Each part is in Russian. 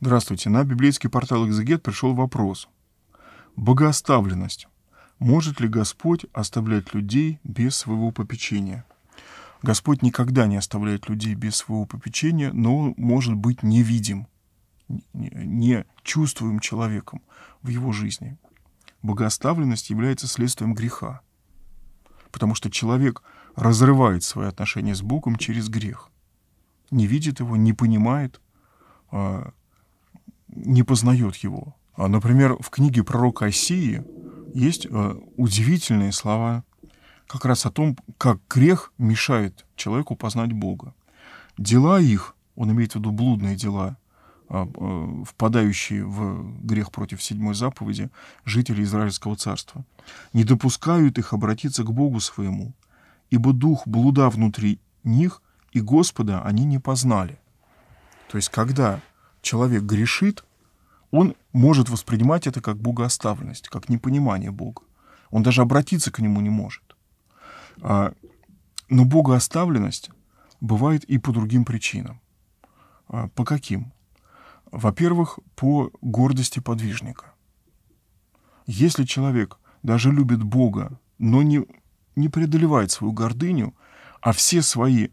Здравствуйте. На библейский портал «Экзегет» пришел вопрос. Богооставленность. Может ли Господь оставлять людей без своего попечения? Господь никогда не оставляет людей без своего попечения, но он может быть невидим, не чувствуем человеком в его жизни. Богооставленность является следствием греха, потому что человек разрывает свои отношения с Богом через грех, не видит его, не понимает, а не познает его. А, например, в книге пророка Осии есть э, удивительные слова как раз о том, как грех мешает человеку познать Бога. Дела их, он имеет в виду блудные дела, а, э, впадающие в грех против седьмой заповеди, жители Израильского царства, не допускают их обратиться к Богу своему, ибо дух блуда внутри них и Господа они не познали. То есть, когда человек грешит, он может воспринимать это как богооставленность, как непонимание Бога. Он даже обратиться к нему не может. А, но богооставленность бывает и по другим причинам. А, по каким? Во-первых, по гордости подвижника. Если человек даже любит Бога, но не, не преодолевает свою гордыню, а все свои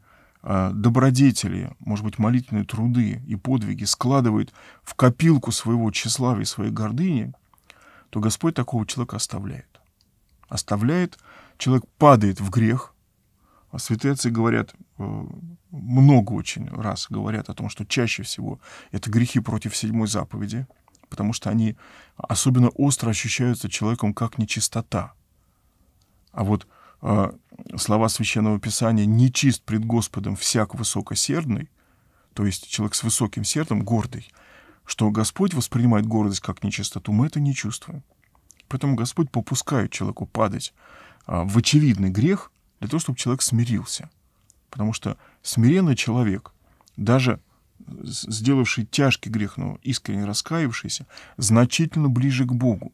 Э, добродетели, может быть, молитвенные труды и подвиги складывает в копилку своего тщеславия и своей гордыни, то Господь такого человека оставляет. Оставляет, человек падает в грех. А святые отцы говорят, э, много очень раз говорят о том, что чаще всего это грехи против седьмой заповеди, потому что они особенно остро ощущаются человеком как нечистота. А вот э, слова Священного Писания «нечист пред Господом всяк высокосердный», то есть человек с высоким сердцем, гордый, что Господь воспринимает гордость как нечистоту, мы это не чувствуем. Поэтому Господь попускает человеку падать а, в очевидный грех для того, чтобы человек смирился. Потому что смиренный человек, даже сделавший тяжкий грех, но искренне раскаявшийся, значительно ближе к Богу.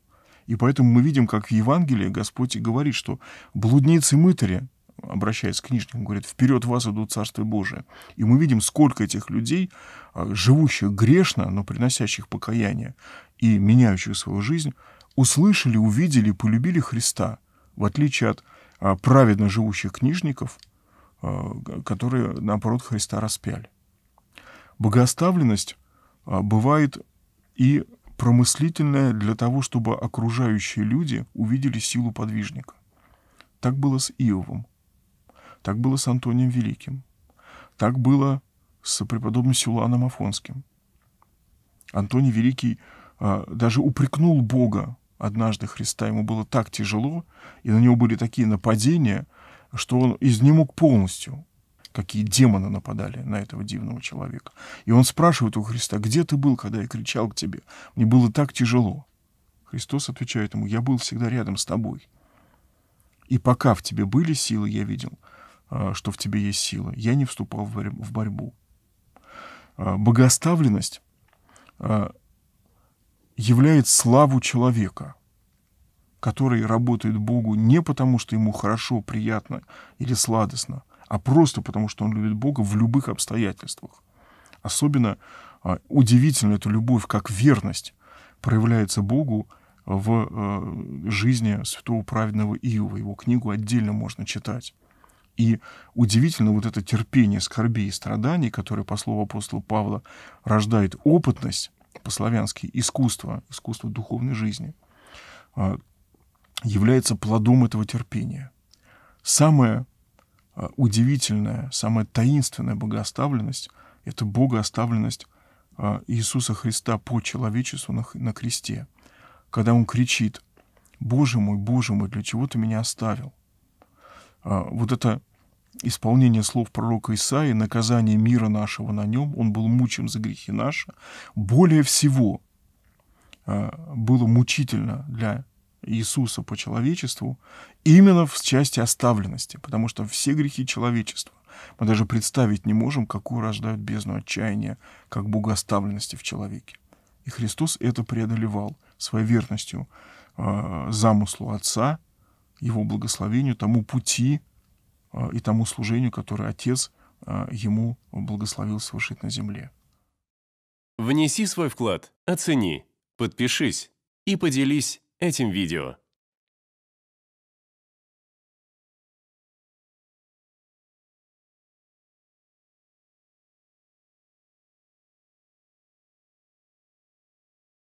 И поэтому мы видим, как в Евангелии Господь говорит, что блудницы мытари обращаясь к книжникам, говорит, вперед вас идут Царство Божие. И мы видим, сколько этих людей, а, живущих грешно, но приносящих покаяние и меняющих свою жизнь, услышали, увидели полюбили Христа, в отличие от а, праведно живущих книжников, а, которые, наоборот, Христа распяли. Богоставленность бывает и промыслительное для того, чтобы окружающие люди увидели силу подвижника. Так было с Иовом, так было с Антонием Великим, так было с преподобным Силуаном Афонским. Антоний Великий а, даже упрекнул Бога однажды Христа, ему было так тяжело, и на него были такие нападения, что он изнемог полностью какие демоны нападали на этого дивного человека. И он спрашивает у Христа, где ты был, когда я кричал к тебе? Мне было так тяжело. Христос отвечает ему, я был всегда рядом с тобой. И пока в тебе были силы, я видел, а, что в тебе есть сила. Я не вступал в борьбу. А, богоставленность а, является славу человека, который работает Богу не потому, что ему хорошо, приятно или сладостно, а просто потому, что он любит Бога в любых обстоятельствах. Особенно а, удивительно эта любовь, как верность проявляется Богу в э, жизни святого праведного Иова. Его книгу отдельно можно читать. И удивительно вот это терпение скорби и страданий, которое, по слову апостола Павла, рождает опытность, по-славянски искусство, искусство духовной жизни, а, является плодом этого терпения. Самое Э, удивительная, самая таинственная богооставленность — это богооставленность э, Иисуса Христа по человечеству на, на кресте, когда Он кричит «Боже мой, Боже мой, для чего ты меня оставил?» э, Вот это исполнение слов пророка Исаии, наказание мира нашего на нем, он был мучим за грехи наши, более всего было мучительно для Иисуса по человечеству именно в части оставленности, потому что все грехи человечества мы даже представить не можем, какую рождают бездну отчаяния, как бога оставленности в человеке. И Христос это преодолевал своей верностью э, замыслу Отца, Его благословению, тому пути э, и тому служению, которое Отец э, Ему благословил совершить на земле. Внеси свой вклад, оцени, подпишись и поделись этим видео.